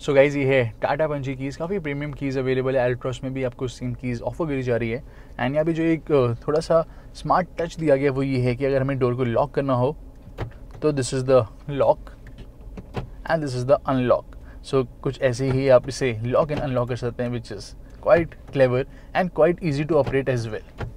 सो guys ये है टाटा पंची कीज़ काफ़ी प्रीमियम कीज़ अवेलेबल है एल्ट्रॉस में भी आपको सेम कीज़ ऑफर करी जा रही है एंड यहाँ पे जो एक थोड़ा सा स्मार्ट टच दिया गया वो ये है कि अगर हमें डोर को लॉक करना हो तो this is the lock and this is the unlock so कुछ ऐसे ही आप इसे लॉक एंड अनलॉक कर सकते हैं which is quite clever and quite easy to operate as well